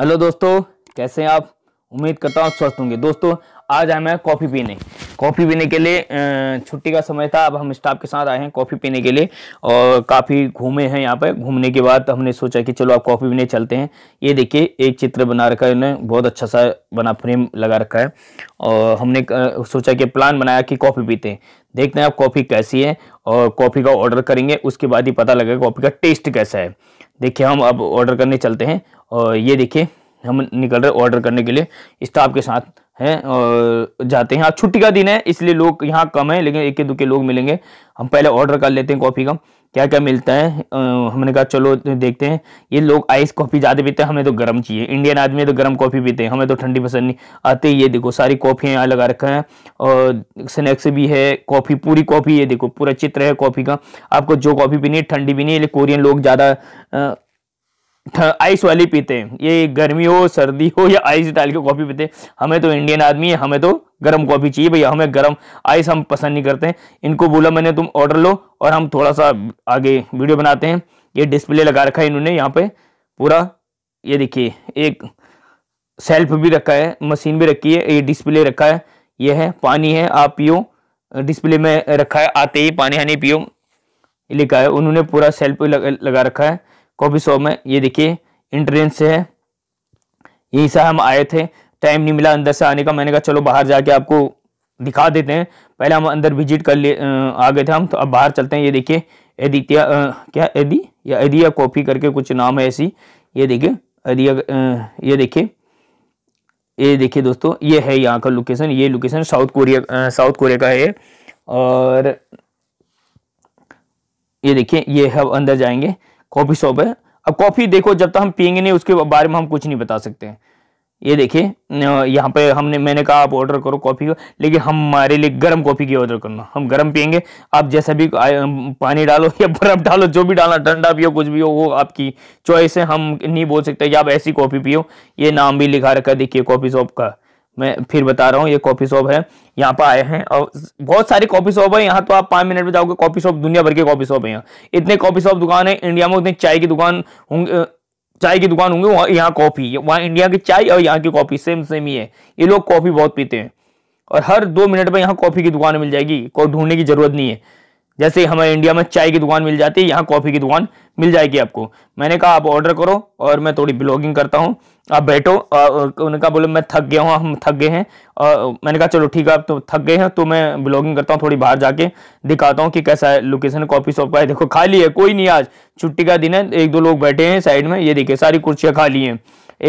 hello दोस्तों कैसे हैं आप उम्मीद करता हूँ स्वस्थ होंगे दोस्तों आज आए मैं कॉफ़ी पीने कॉफ़ी पीने के लिए छुट्टी का समय था अब हम स्टाफ के साथ आए हैं कॉफ़ी पीने के लिए और काफ़ी घूमे हैं यहाँ पर घूमने के बाद हमने सोचा कि चलो आप कॉफ़ी पीने चलते हैं ये देखिए एक चित्र बना रखा है इन्होंने बहुत अच्छा सा बना फ्रेम लगा रखा है और हमने सोचा कि प्लान बनाया कि कॉफ़ी पीते हैं देखते हैं आप कॉफ़ी कैसी है और कॉफ़ी का ऑर्डर करेंगे उसके बाद ही पता लगेगा कॉफ़ी का टेस्ट कैसा है देखिए हम अब ऑर्डर करने चलते हैं और ये देखिए हम निकल रहे ऑर्डर करने के लिए स्टाफ के साथ हैं और जाते हैं आज छुट्टी का दिन है इसलिए लोग यहाँ कम है लेकिन एक के दो के लोग मिलेंगे हम पहले ऑर्डर कर लेते हैं कॉफ़ी का क्या क्या मिलता है आ, हमने कहा चलो देखते हैं ये लोग आइस कॉफ़ी ज़्यादा पीते हैं हमें तो गर्म चाहिए इंडियन आदमी तो गर्म कॉफ़ी पीते हैं हमें तो ठंडी पसंद नहीं आते ये देखो सारी कॉफ़ियाँ यहाँ लगा रखा है और स्नैक्स भी है कॉफ़ी पूरी कॉफ़ी ये देखो पूरा चित्र है कॉफ़ी का आपको जो कॉफ़ी पीनी है ठंडी पीनी है कोरियन लोग ज़्यादा आइस वाली पीते हैं ये गर्मी हो सर्दी हो या आइस डाल के कॉफ़ी पीते हैं हमें तो इंडियन आदमी है हमें तो गर्म कॉफ़ी चाहिए भैया हमें गर्म आइस हम पसंद नहीं करते हैं इनको बोला मैंने तुम ऑर्डर लो और हम थोड़ा सा आगे वीडियो बनाते हैं ये डिस्प्ले लगा रखा है इन्होंने यहाँ पे पूरा ये देखिए एक सेल्फ भी रखा है मशीन भी रखी है ये डिस्प्ले रखा है ये है पानी है आप पियो डिस्प्ले में रखा है आते ही पानी हानि पियो लिखा है उन्होंने पूरा सेल्फ लगा रखा है कॉफी शॉप में ये देखिए इंट्रेंस से है यहीं से हम आए थे टाइम नहीं मिला अंदर से आने का मैंने कहा चलो बाहर जाके आपको दिखा देते हैं पहले हम अंदर विजिट कर ले आ गए थे हम तो अब बाहर चलते हैं ये देखिए एदित्या क्या एदि या एदिया कॉफ़ी करके कुछ नाम है ऐसी ये देखिए एदिया ये देखिए ये देखिए दोस्तों ये है यहाँ का लोकेशन ये location South Korea South Korea का है और ये देखिए ये हम अंदर जाएंगे कॉफ़ी शॉप है अब कॉफ़ी देखो जब तक हम पियेंगे नहीं उसके बारे में हम कुछ नहीं बता सकते हैं ये देखिए यहाँ पे हमने मैंने कहा आप ऑर्डर करो कॉफ़ी का लेकिन हमारे लिए गर्म कॉफ़ी की ऑर्डर करना हम गर्म पियेंगे आप जैसा भी पानी डालो या बर्फ़ डालो जो भी डालना ठंडा पियो कुछ भी हो वो आपकी चॉइस है हम नहीं बोल सकते कि आप ऐसी कॉफ़ी पियो ये नाम भी लिखा रखा है देखिए कॉफ़ी शॉप का मैं फिर बता रहा हूँ ये कॉफी शॉप है यहाँ पर आए हैं और बहुत सारी कॉफी शॉप है यहाँ तो आप पाँच मिनट में जाओगे कॉफी शॉप दुनिया भर के कॉफी शॉप है यहाँ इतने कॉफी शॉप दुकान है इंडिया में उतनी चाय की दुकान होंगे चाय की दुकान होंगी वहाँ यहाँ कॉफ़ी वहाँ इंडिया की चाय और यहाँ की कॉफ़ी सेम सेम ही है ये लोग कॉफ़ी बहुत पीते हैं और हर दो मिनट में यहाँ कॉफ़ी की दुकान मिल जाएगी कोई ढूंढने की जरूरत नहीं है जैसे हमारे इंडिया में चाय की दुकान मिल जाती है यहाँ कॉफ़ी की दुकान मिल जाएगी आपको मैंने कहा आप ऑर्डर करो और मैं थोड़ी ब्लॉगिंग करता हूँ आप बैठो उन्होंने कहा बोले मैं थक गया हूँ हम थक गए हैं और मैंने कहा चलो ठीक है आप तो थक गए हैं तो मैं ब्लॉगिंग करता हूँ थोड़ी बाहर जाके दिखाता हूँ कि कैसा है लोकेशन कॉफ़ी शॉप का है देखो खाली है कोई नहीं आज छुट्टी का दिन है एक दो लोग बैठे हैं साइड में ये देखिए सारी कुर्सियाँ खाली हैं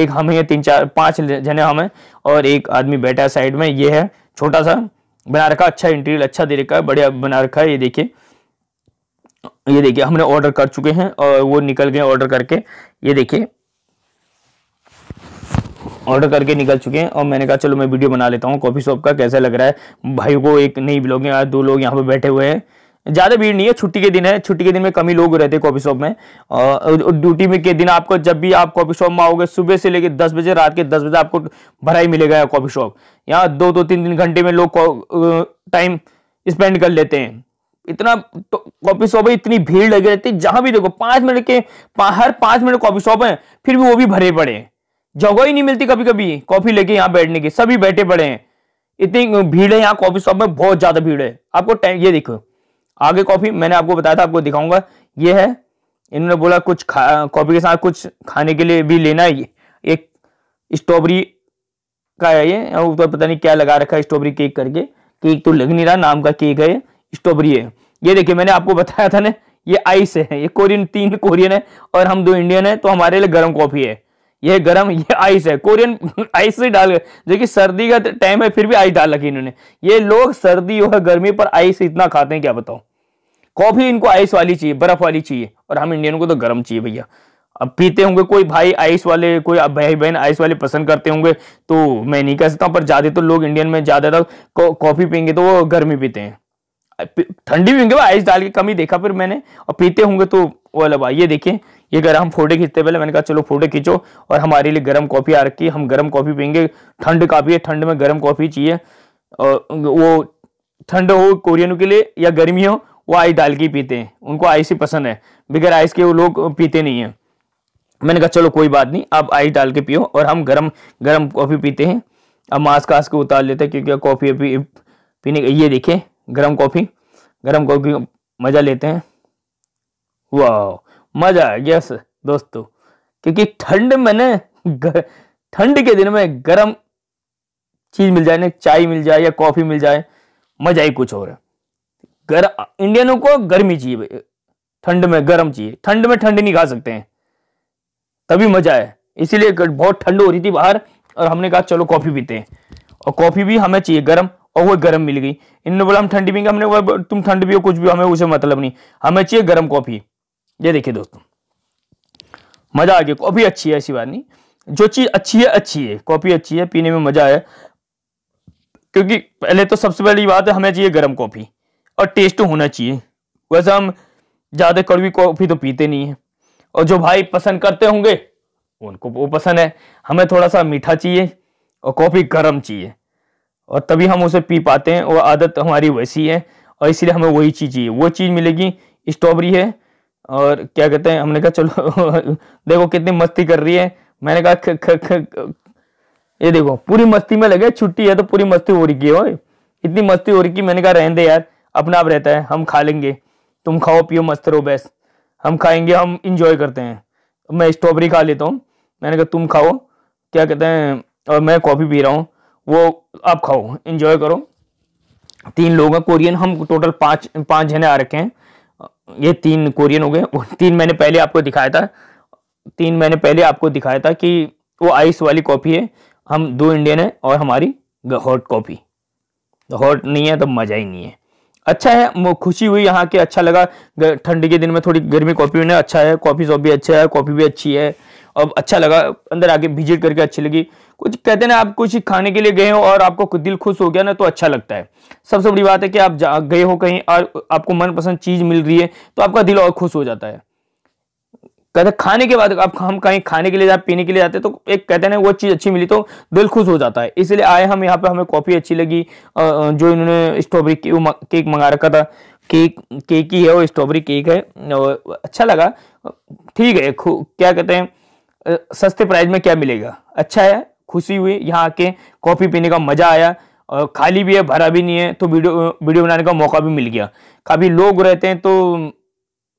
एक हमें तीन चार पाँच जने हमें और एक आदमी बैठा है साइड में ये है छोटा सा बना रखा अच्छा इंटीरियर अच्छा दे रखा है बढ़िया बना रखा है ये देखिए ये देखिए हमने ऑर्डर कर चुके हैं और वो निकल गए ऑर्डर करके ये देखिए ऑर्डर करके निकल चुके हैं और मैंने कहा चलो मैं वीडियो बना लेता हूँ कॉफ़ी शॉप का कैसा लग रहा है भाई को एक नई ब्लॉगिंग आया दो लोग यहाँ पे बैठे हुए हैं ज़्यादा भीड़ नहीं है छुट्टी के दिन है छुट्टी के दिन में कमी लोग रहते हैं कॉफी शॉप में और ड्यूटी में के दिन आपको जब भी आप कॉफी शॉप में आओगे सुबह से लेकर दस बजे रात के दस बजे आपको भरा ही मिलेगा कॉफी शॉप यहाँ दो दो तीन तीन घंटे में लोग टाइम स्पेंड कर लेते हैं इतना तो कॉफी शॉप है इतनी भीड़ लगी रहती है जहां भी देखो पांच मिनट के पा, हर पांच मिनट कॉफी शॉप है फिर भी वो भी भरे पड़े जगह ही नहीं मिलती कभी कभी कॉफी लेके यहाँ बैठने की सभी बैठे पड़े हैं इतनी भीड़ है यहाँ कॉफी शॉप में बहुत ज्यादा भीड़ है आपको टाइम ये देखो आगे कॉफी मैंने आपको बताया था आपको दिखाऊंगा ये है इन्होंने बोला कुछ कॉफी के साथ कुछ खाने के लिए भी लेना है ये एक स्ट्रॉबेरी का है ये तो पता नहीं क्या लगा रखा है स्ट्रॉबेरी केक करके केक तो लग नहीं रहा नाम का केक है स्ट्रॉबेरी है ये देखिए मैंने आपको बताया था ना ये आइस है ये कोरियन तीन कोरियन है और हम दो इंडियन है तो हमारे लिए गर्म कॉफी है ये गर्म ये आइस है कोरियन आइस से डाल जो कि सर्दी का टाइम है फिर भी आइस डाल रखी इन्होंने ये लोग सर्दी और गर्मी पर आइस इतना खाते हैं क्या बताओ कॉफी इनको आइस वाली चाहिए बर्फ वाली चाहिए और हम इंडियन को तो गर्म चाहिए भैया अब पीते होंगे कोई भाई आइस वाले कोई भाई बहन आइस वाले पसंद करते होंगे तो मैं नहीं कह सकता पर ज़्यादा तो लोग इंडियन में ज़्यादातर तो कॉफ़ी पीएंगे तो वो गर्मी पीते हैं ठंडी भी होंगे आइस डाल के कमी देखा फिर मैंने और पीते होंगे तो वो अलग ये देखिए ये अगर हम फोटो खींचते पहले मैंने कहा चलो फोटो खींचो और हमारे लिए गर्म कॉफ़ी आ रखी है हम गर्म कॉफ़ी पियेंगे ठंड काफ़ी है ठंड में गर्म कॉफ़ी चाहिए और वो ठंड हो कोरियनों के लिए या गर्मी हो वो आइस डाल के पीते हैं उनको आइस ही पसंद है बगैर आइस के वो लोग पीते नहीं हैं मैंने कहा चलो कोई बात नहीं आप आइस डाल के पियो और हम गरम गरम कॉफ़ी पीते हैं अब मास्क वास्क उतार लेते हैं क्योंकि कॉफ़ी अभी पीने ये देखे गरम कॉफ़ी गरम कॉफ़ी मज़ा लेते हैं वाह मज़ा यस दोस्तों क्योंकि ठंड में न ठंड के दिन में गर्म चीज़ मिल जाए ना चाय मिल जाए या कॉफ़ी मिल जाए मज़ा ही कुछ और है गर इंडियनों को गर्मी चाहिए ठंड में गर्म चाहिए ठंड में ठंड नहीं खा सकते हैं तभी मजा है इसीलिए बहुत ठंड हो रही थी बाहर और हमने कहा चलो कॉफी पीते हैं और कॉफी भी हमें चाहिए गर्म और वो गर्म मिल गई इन बोला हम ठंडी पीएंगे हमने बोला तुम ठंड भी हो कुछ भी हमें उसे मतलब नहीं हमें चाहिए गर्म कॉफी ये देखिए दोस्तों मजा आ गया कॉफी अच्छी है ऐसी बात नहीं जो चीज अच्छी है अच्छी है कॉफी अच्छी है पीने में मजा है क्योंकि पहले तो सबसे पहली बात है हमें चाहिए गर्म कॉफी और टेस्ट होना चाहिए वैसे हम ज़्यादा कड़वी कॉफ़ी तो पीते नहीं है और जो भाई पसंद करते होंगे उनको वो पसंद है हमें थोड़ा सा मीठा चाहिए और कॉफ़ी गर्म चाहिए और तभी हम उसे पी पाते हैं और आदत हमारी वैसी है और इसलिए हमें वही चीज़ चाहिए वो चीज़ मिलेगी स्ट्रॉबेरी है और क्या कहते हैं हमने कहा चलो देखो कितनी मस्ती कर रही है मैंने कहा ये देखो पूरी मस्ती में लगे छुट्टी है तो पूरी मस्ती हो रही है इतनी मस्ती हो रही कि मैंने कहा रहने दे यार आप रहता है हम खा लेंगे तुम खाओ पियो मस्त रहो बेस हम खाएंगे हम इंजॉय करते हैं मैं स्ट्रॉबेरी खा लेता हूँ मैंने कहा तुम खाओ क्या कहते हैं और मैं कॉफ़ी पी रहा हूँ वो आप खाओ इंजॉय करो तीन लोग हैं कोरियन हम टोटल पाँच पाँच जने आ रखे हैं ये तीन कोरियन हो गए तीन मैंने पहले आपको दिखाया था तीन मैंने पहले आपको दिखाया था कि वो आइस वाली कॉफ़ी है हम दो इंडियन हैं और हमारी हॉट कॉफ़ी हॉट नहीं है तो मज़ा ही नहीं है अच्छा है खुशी हुई यहाँ के अच्छा लगा ठंडी के दिन में थोड़ी गर्मी कॉफ़ी पीना अच्छा है कॉफ़ी शॉप भी अच्छा है कॉफ़ी भी अच्छी है अब अच्छा लगा अंदर आके विजिट करके अच्छी लगी कुछ कहते ना आप कुछ खाने के लिए गए हो और आपको दिल खुश हो गया ना तो अच्छा लगता है सबसे बड़ी बात है कि आप गए हो कहीं और आपको मनपसंद चीज़ मिल रही है तो आपका दिल और खुश हो जाता है कहते खाने के बाद अब हम कहीं खाने के लिए जाते पीने के लिए जाते तो एक कहते हैं वो चीज़ अच्छी मिली तो दिल खुश हो जाता है इसलिए आए हम यहाँ पे हमें कॉफ़ी अच्छी लगी जो इन्होंने स्ट्रॉबेरी केक मंगा रखा था केक केक ही है वो स्ट्रॉबेरी केक है और अच्छा लगा ठीक है क्या कहते हैं सस्ते प्राइस में क्या मिलेगा अच्छा है खुशी हुई यहाँ आके कॉफ़ी पीने का मज़ा आया और खाली भी है भरा भी नहीं है तो वीडियो वीडियो बनाने का मौका भी मिल गया काफ़ी लोग रहते हैं तो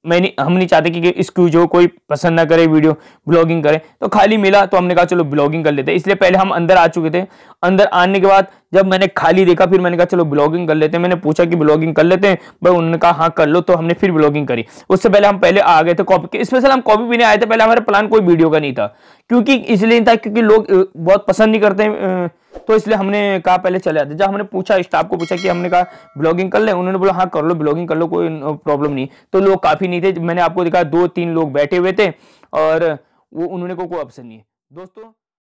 मैं नहीं हम नहीं चाहते कि, कि इसकी जो कोई पसंद ना करे वीडियो ब्लॉगिंग करे तो खाली मिला तो हमने कहा चलो ब्लॉगिंग कर लेते हैं इसलिए पहले हम अंदर आ चुके थे अंदर आने के बाद जब मैंने खाली देखा फिर मैंने कहा चलो ब्लॉगिंग कर लेते हैं मैंने पूछा कि ब्लॉगिंग कर लेते हैं भाई उन्होंने कहा हाँ कर लो तो हमने फिर ब्लॉगिंग करी उससे पहले हम पहले आ गए थे कॉपी स्पेशल हम कॉपी पीने आए थे पहले हमारा प्लान कोई वीडियो का नहीं था क्योंकि इसलिए नहीं था क्योंकि लोग बहुत पसंद नहीं करते तो इसलिए हमने कहा पहले चले आते जब हमने पूछा स्टाफ को पूछा कि हमने कहा ब्लॉगिंग कर ले उन्होंने बोला हाँ कर लो ब्लॉगिंग कर लो कोई प्रॉब्लम नहीं तो लोग काफ़ी नहीं थे मैंने आपको दिखा दो तीन लोग बैठे हुए थे और वो उन्होंने को कोई ऑप्शन नहीं है दोस्तों